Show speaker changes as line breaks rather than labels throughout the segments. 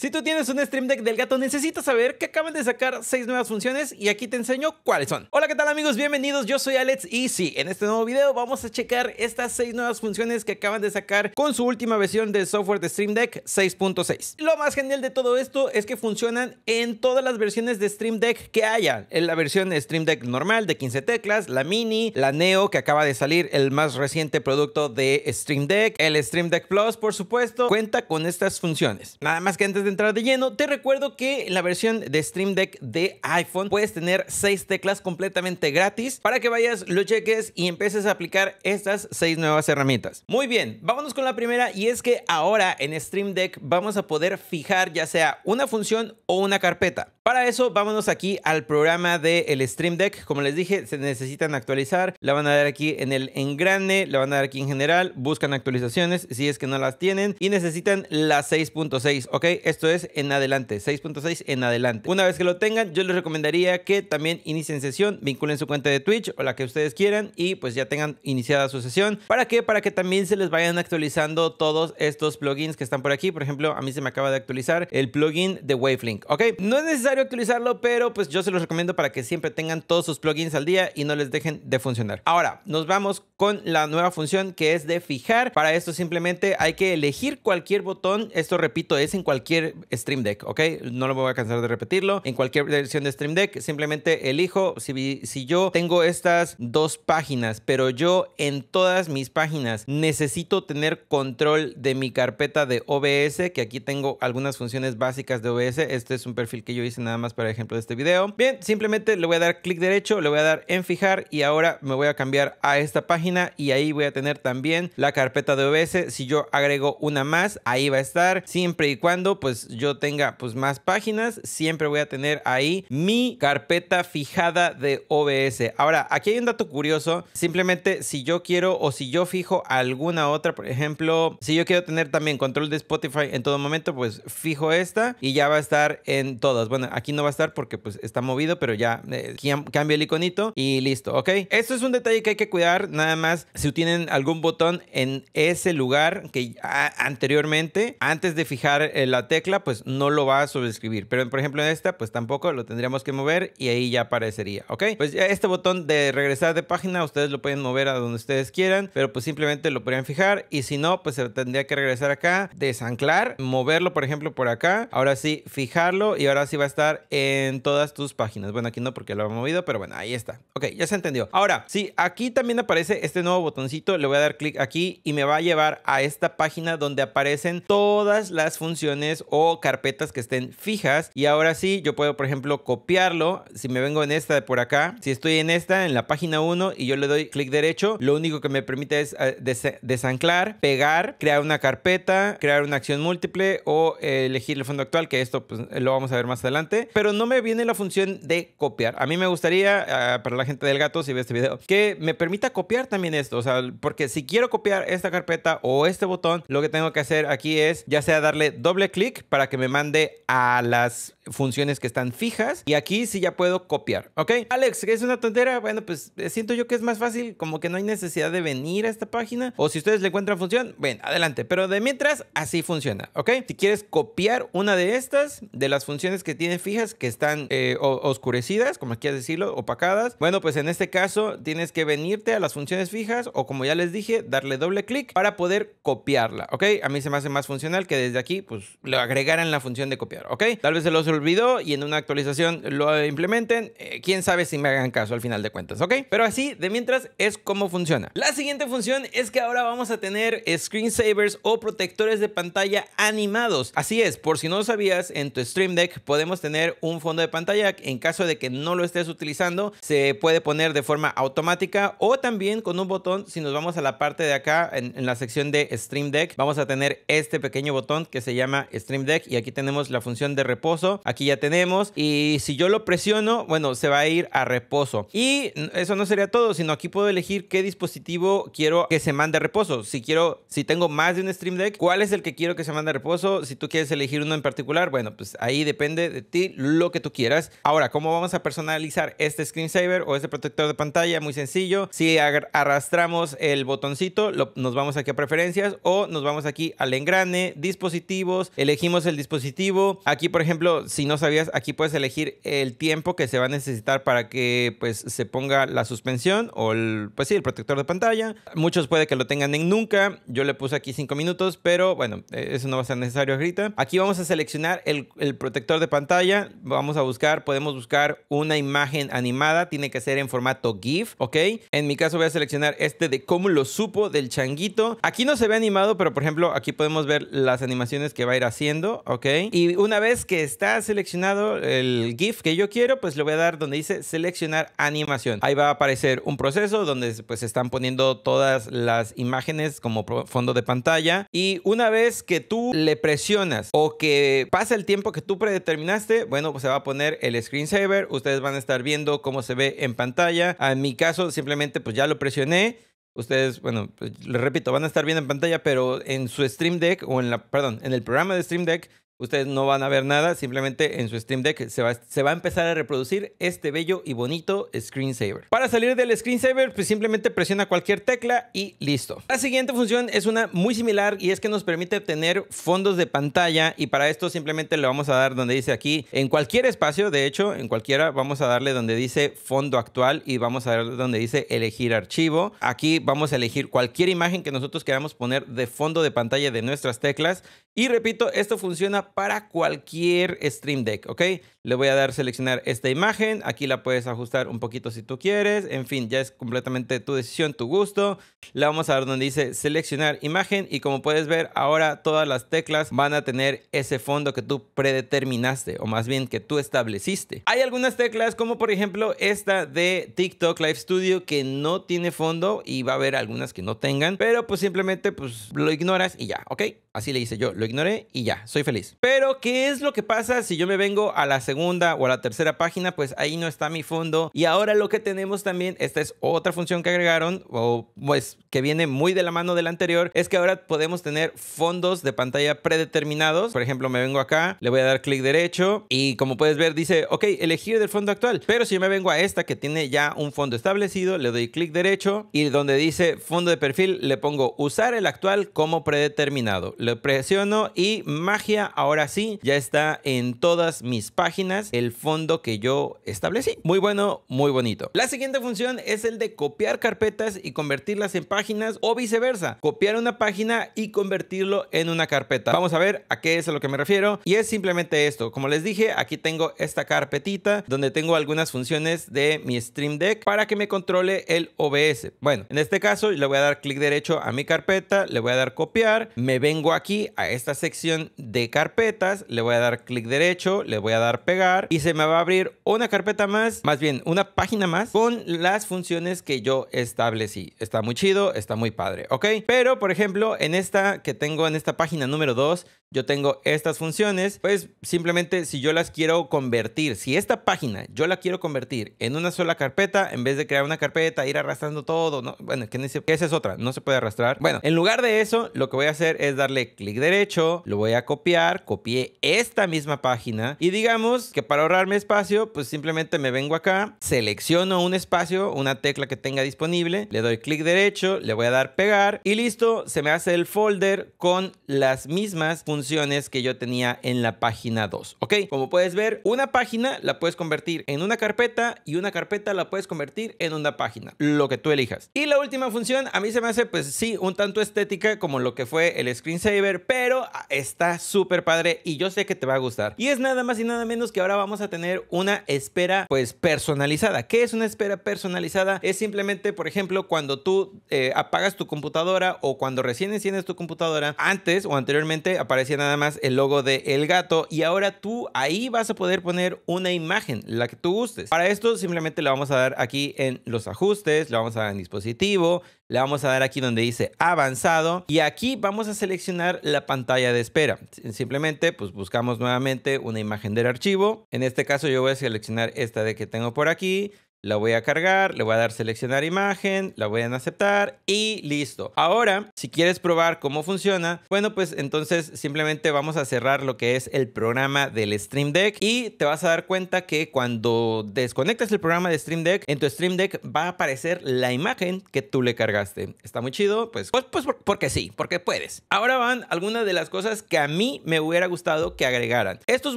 Si tú tienes un Stream Deck del gato, necesitas saber que acaban de sacar 6 nuevas funciones y aquí te enseño cuáles son. Hola, ¿qué tal amigos? Bienvenidos, yo soy Alex y sí, en este nuevo video vamos a checar estas 6 nuevas funciones que acaban de sacar con su última versión del software de Stream Deck 6.6. Lo más genial de todo esto es que funcionan en todas las versiones de Stream Deck que haya. En la versión Stream Deck normal de 15 teclas, la mini, la Neo que acaba de salir, el más reciente producto de Stream Deck, el Stream Deck Plus, por supuesto, cuenta con estas funciones. Nada más que antes de entrar de lleno, te recuerdo que la versión de Stream Deck de iPhone puedes tener seis teclas completamente gratis para que vayas, lo cheques y empieces a aplicar estas seis nuevas herramientas. Muy bien, vámonos con la primera y es que ahora en Stream Deck vamos a poder fijar ya sea una función o una carpeta. Para eso vámonos aquí al programa del Stream Deck. Como les dije, se necesitan actualizar. La van a dar aquí en el engrane, la van a dar aquí en general. Buscan actualizaciones si es que no las tienen y necesitan la 6.6, ¿ok? Esto esto es en adelante, 6.6 en adelante. Una vez que lo tengan, yo les recomendaría que también inicien sesión, vinculen su cuenta de Twitch o la que ustedes quieran y pues ya tengan iniciada su sesión. ¿Para qué? Para que también se les vayan actualizando todos estos plugins que están por aquí. Por ejemplo, a mí se me acaba de actualizar el plugin de Wavelink, ¿ok? No es necesario actualizarlo, pero pues yo se los recomiendo para que siempre tengan todos sus plugins al día y no les dejen de funcionar. Ahora, nos vamos con la nueva función que es de fijar. Para esto simplemente hay que elegir cualquier botón. Esto repito, es en cualquier Stream Deck, ¿ok? No lo me voy a cansar de repetirlo. En cualquier versión de Stream Deck, simplemente elijo si, si yo tengo estas dos páginas, pero yo en todas mis páginas necesito tener control de mi carpeta de OBS, que aquí tengo algunas funciones básicas de OBS. Este es un perfil que yo hice nada más para ejemplo de este video. Bien, simplemente le voy a dar clic derecho, le voy a dar en fijar y ahora me voy a cambiar a esta página y ahí voy a tener también la carpeta de OBS. Si yo agrego una más, ahí va a estar siempre y cuando pues pues, yo tenga pues más páginas, siempre voy a tener ahí mi carpeta fijada de OBS. Ahora, aquí hay un dato curioso, simplemente si yo quiero o si yo fijo alguna otra, por ejemplo, si yo quiero tener también control de Spotify en todo momento, pues fijo esta y ya va a estar en todas. Bueno, aquí no va a estar porque pues está movido, pero ya eh, cambio el iconito y listo, ¿ok? Esto es un detalle que hay que cuidar, nada más si tienen algún botón en ese lugar que anteriormente, antes de fijar eh, la tecla, pues no lo va a subescribir. Pero por ejemplo en esta, pues tampoco lo tendríamos que mover y ahí ya aparecería, ¿ok? Pues ya este botón de regresar de página, ustedes lo pueden mover a donde ustedes quieran, pero pues simplemente lo podrían fijar y si no, pues se tendría que regresar acá, desanclar, moverlo por ejemplo por acá, ahora sí fijarlo y ahora sí va a estar en todas tus páginas. Bueno, aquí no porque lo ha movido, pero bueno, ahí está. Ok, ya se entendió. Ahora, si aquí también aparece este nuevo botoncito, le voy a dar clic aquí y me va a llevar a esta página donde aparecen todas las funciones o carpetas que estén fijas. Y ahora sí, yo puedo, por ejemplo, copiarlo. Si me vengo en esta de por acá, si estoy en esta, en la página 1 y yo le doy clic derecho, lo único que me permite es eh, desanclar, pegar, crear una carpeta, crear una acción múltiple o eh, elegir el fondo actual, que esto pues, lo vamos a ver más adelante. Pero no me viene la función de copiar. A mí me gustaría, ah, para la gente del gato, si ve este video, que me permita copiar también esto. O sea, porque si quiero copiar esta carpeta o este botón, lo que tengo que hacer aquí es ya sea darle doble clic para que me mande a las funciones que están fijas. Y aquí sí ya puedo copiar, ¿ok? Alex, que es una tontera? Bueno, pues eh, siento yo que es más fácil, como que no hay necesidad de venir a esta página. O si ustedes le encuentran función, ven, adelante. Pero de mientras, así funciona, ¿ok? Si quieres copiar una de estas, de las funciones que tiene fijas, que están eh, oscurecidas, como quieras decirlo, opacadas, bueno, pues en este caso tienes que venirte a las funciones fijas o como ya les dije, darle doble clic para poder copiarla, ¿ok? A mí se me hace más funcional que desde aquí, pues lo agregaran la función de copiar, ¿ok? Tal vez se los olvidó y en una actualización lo implementen. Eh, quién sabe si me hagan caso al final de cuentas, ¿ok? Pero así, de mientras, es como funciona. La siguiente función es que ahora vamos a tener screensavers o protectores de pantalla animados. Así es, por si no lo sabías, en tu Stream Deck podemos tener un fondo de pantalla. En caso de que no lo estés utilizando, se puede poner de forma automática o también con un botón. Si nos vamos a la parte de acá, en, en la sección de Stream Deck, vamos a tener este pequeño botón que se llama Stream Deck y aquí tenemos la función de reposo. Aquí ya tenemos. Y si yo lo presiono, bueno, se va a ir a reposo. Y eso no sería todo, sino aquí puedo elegir qué dispositivo quiero que se mande a reposo. Si quiero, si tengo más de un Stream Deck, ¿cuál es el que quiero que se mande a reposo? Si tú quieres elegir uno en particular, bueno, pues ahí depende de ti lo que tú quieras. Ahora, ¿cómo vamos a personalizar este screensaver o este protector de pantalla? Muy sencillo. Si arrastramos el botoncito, nos vamos aquí a preferencias o nos vamos aquí al engrane, dispositivos, elegimos el dispositivo. Aquí, por ejemplo, si no sabías, aquí puedes elegir el tiempo que se va a necesitar para que pues se ponga la suspensión o el, pues sí, el protector de pantalla. Muchos puede que lo tengan en nunca. Yo le puse aquí 5 minutos, pero bueno, eh, eso no va a ser necesario ahorita. Aquí vamos a seleccionar el, el protector de pantalla. Vamos a buscar, podemos buscar una imagen animada. Tiene que ser en formato GIF, ¿ok? En mi caso voy a seleccionar este de cómo lo supo del changuito. Aquí no se ve animado, pero por ejemplo, aquí podemos ver las animaciones que va a ir haciendo ok. Y una vez que está seleccionado el GIF que yo quiero, pues le voy a dar donde dice seleccionar animación. Ahí va a aparecer un proceso donde pues están poniendo todas las imágenes como fondo de pantalla. Y una vez que tú le presionas o que pasa el tiempo que tú predeterminaste, bueno, pues se va a poner el screensaver. Ustedes van a estar viendo cómo se ve en pantalla. En mi caso, simplemente pues ya lo presioné ustedes, bueno, les pues, repito, van a estar bien en pantalla, pero en su Stream Deck o en la, perdón, en el programa de Stream Deck Ustedes no van a ver nada, simplemente en su Stream Deck se va, a empezar a reproducir este bello y bonito screensaver. Para salir del screensaver, pues simplemente presiona cualquier tecla y listo. La siguiente función es una muy similar y es que nos permite obtener fondos de pantalla y para esto simplemente le vamos a dar donde dice aquí, en cualquier espacio, de hecho, en cualquiera, vamos a darle donde dice fondo actual y vamos a darle donde dice elegir archivo. Aquí vamos a elegir cualquier imagen que nosotros queramos poner de fondo de pantalla de nuestras teclas y repito, esto funciona para cualquier Stream Deck, ¿ok? Le voy a dar seleccionar esta imagen, aquí la puedes ajustar un poquito si tú quieres, en fin, ya es completamente tu decisión, tu gusto. la vamos a dar donde dice seleccionar imagen y como puedes ver ahora todas las teclas van a tener ese fondo que tú predeterminaste o más bien que tú estableciste. Hay algunas teclas como por ejemplo esta de TikTok Live Studio que no tiene fondo y va a haber algunas que no tengan, pero pues simplemente pues lo ignoras y ya, ¿ok? Así le hice yo, lo ignoré y ya, soy feliz. Pero, ¿qué es lo que pasa si yo me vengo a la segunda o a la tercera página? Pues ahí no está mi fondo. Y ahora lo que tenemos también, esta es otra función que agregaron, o pues que viene muy de la mano de la anterior, es que ahora podemos tener fondos de pantalla predeterminados. Por ejemplo, me vengo acá, le voy a dar clic derecho y como puedes ver dice, ok, elegir del fondo actual. Pero si yo me vengo a esta que tiene ya un fondo establecido, le doy clic derecho y donde dice fondo de perfil le pongo usar el actual como predeterminado presiono y magia, ahora sí, ya está en todas mis páginas el fondo que yo establecí. Muy bueno, muy bonito. La siguiente función es el de copiar carpetas y convertirlas en páginas o viceversa, copiar una página y convertirlo en una carpeta. Vamos a ver a qué es a lo que me refiero y es simplemente esto. Como les dije, aquí tengo esta carpetita donde tengo algunas funciones de mi Stream Deck para que me controle el OBS. Bueno, en este caso le voy a dar clic derecho a mi carpeta, le voy a dar copiar, me vengo aquí a esta sección de carpetas, le voy a dar clic derecho, le voy a dar pegar y se me va a abrir una carpeta más, más bien una página más con las funciones que yo establecí. Está muy chido, está muy padre, ¿ok? Pero, por ejemplo, en esta que tengo en esta página número 2, yo tengo estas funciones, pues simplemente si yo las quiero convertir, si esta página yo la quiero convertir en una sola carpeta, en vez de crear una carpeta, ir arrastrando todo, ¿no? Bueno, que esa es otra, no se puede arrastrar. Bueno, en lugar de eso, lo que voy a hacer es darle clic derecho, lo voy a copiar, copié esta misma página y digamos que para ahorrarme espacio, pues simplemente me vengo acá, selecciono un espacio, una tecla que tenga disponible, le doy clic derecho, le voy a dar pegar y listo, se me hace el folder con las mismas funciones que yo tenía en la página 2, ¿ok? Como puedes ver, una página la puedes convertir en una carpeta y una carpeta la puedes convertir en una página, lo que tú elijas. Y la última función a mí se me hace pues sí, un tanto estética como lo que fue el screen pero ah, está súper padre y yo sé que te va a gustar. Y es nada más y nada menos que ahora vamos a tener una espera pues personalizada. ¿Qué es una espera personalizada? Es simplemente, por ejemplo, cuando tú eh, apagas tu computadora o cuando recién enciendes tu computadora, antes o anteriormente aparecía nada más el logo de el gato y ahora tú ahí vas a poder poner una imagen, la que tú gustes. Para esto simplemente la vamos a dar aquí en los ajustes, la vamos a dar en dispositivo, le vamos a dar aquí donde dice avanzado y aquí vamos a seleccionar la pantalla de espera. Simplemente pues buscamos nuevamente una imagen del archivo. En este caso yo voy a seleccionar esta de que tengo por aquí. La voy a cargar, le voy a dar seleccionar imagen, la voy a aceptar y listo. Ahora, si quieres probar cómo funciona, bueno, pues entonces simplemente vamos a cerrar lo que es el programa del Stream Deck y te vas a dar cuenta que cuando desconectas el programa de Stream Deck, en tu Stream Deck va a aparecer la imagen que tú le cargaste. Está muy chido, pues, pues, pues porque sí, porque puedes. Ahora van algunas de las cosas que a mí me hubiera gustado que agregaran. Estos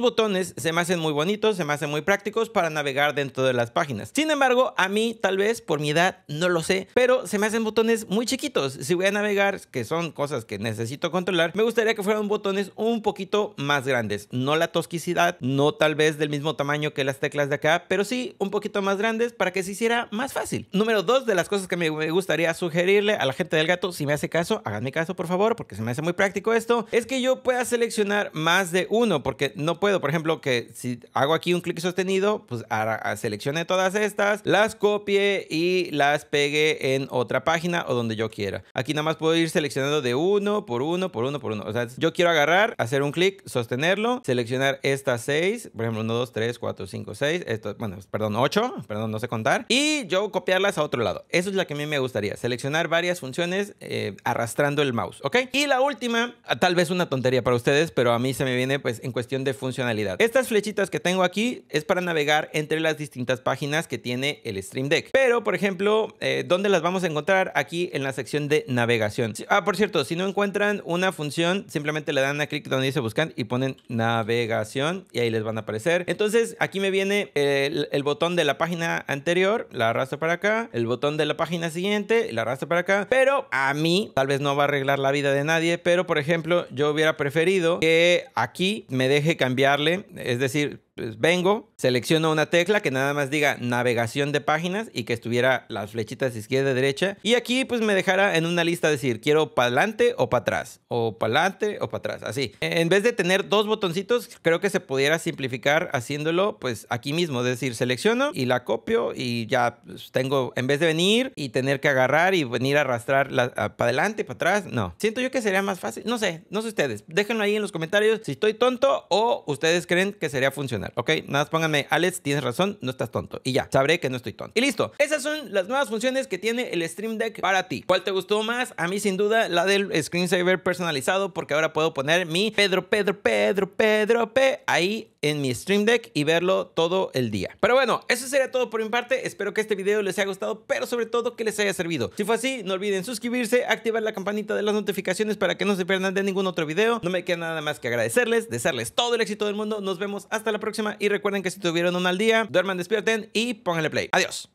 botones se me hacen muy bonitos, se me hacen muy prácticos para navegar dentro de las páginas embargo, a mí, tal vez por mi edad, no lo sé, pero se me hacen botones muy chiquitos. Si voy a navegar, que son cosas que necesito controlar, me gustaría que fueran botones un poquito más grandes. No la tosquicidad, no tal vez del mismo tamaño que las teclas de acá, pero sí un poquito más grandes para que se hiciera más fácil. Número dos de las cosas que me gustaría sugerirle a la gente del gato, si me hace caso, háganme caso por favor, porque se me hace muy práctico esto, es que yo pueda seleccionar más de uno, porque no puedo, por ejemplo, que si hago aquí un clic sostenido, pues ahora seleccione todas estas las copie y las pegue en otra página o donde yo quiera. Aquí nada más puedo ir seleccionando de uno por uno, por uno, por uno. O sea, yo quiero agarrar, hacer un clic, sostenerlo, seleccionar estas seis, por ejemplo, uno, dos, tres, cuatro, cinco, seis, esto, bueno, perdón, ocho, perdón, no sé contar, y yo copiarlas a otro lado. Eso es la que a mí me gustaría, seleccionar varias funciones eh, arrastrando el mouse, ¿ok? Y la última, ah, tal vez una tontería para ustedes, pero a mí se me viene pues en cuestión de funcionalidad. Estas flechitas que tengo aquí es para navegar entre las distintas páginas que tiene el Stream Deck. Pero, por ejemplo, eh, ¿dónde las vamos a encontrar? Aquí en la sección de navegación. Ah, por cierto, si no encuentran una función, simplemente le dan a clic donde dice buscan y ponen navegación y ahí les van a aparecer. Entonces, aquí me viene el, el botón de la página anterior, la arrastro para acá, el botón de la página siguiente, la arrastro para acá, pero a mí tal vez no va a arreglar la vida de nadie, pero por ejemplo, yo hubiera preferido que aquí me deje cambiarle, es decir, pues vengo, selecciono una tecla que nada más diga navegación de páginas y que estuviera las flechitas izquierda y derecha. Y aquí pues me dejara en una lista decir quiero para adelante o para atrás, o para adelante o para atrás, así. En vez de tener dos botoncitos, creo que se pudiera simplificar haciéndolo pues aquí mismo, es decir, selecciono y la copio y ya pues, tengo, en vez de venir y tener que agarrar y venir a arrastrar para adelante y para atrás, no. Siento yo que sería más fácil, no sé, no sé ustedes, déjenlo ahí en los comentarios si estoy tonto o ustedes creen que sería funcional. ¿ok? Nada más pónganme, Alex, tienes razón, no estás tonto. Y ya, sabré que no estoy tonto. Y listo. Esas son las nuevas funciones que tiene el Stream Deck para ti. ¿Cuál te gustó más? A mí, sin duda, la del screensaver personalizado, porque ahora puedo poner mi Pedro, Pedro, Pedro, Pedro, P ahí en mi Stream Deck y verlo todo el día. Pero bueno, eso sería todo por mi parte. Espero que este video les haya gustado, pero sobre todo que les haya servido. Si fue así, no olviden suscribirse, activar la campanita de las notificaciones para que no se pierdan de ningún otro video. No me queda nada más que agradecerles, desearles todo el éxito del mundo. Nos vemos hasta la próxima y recuerden que si tuvieron un al día, duerman, despierten y pónganle play. Adiós.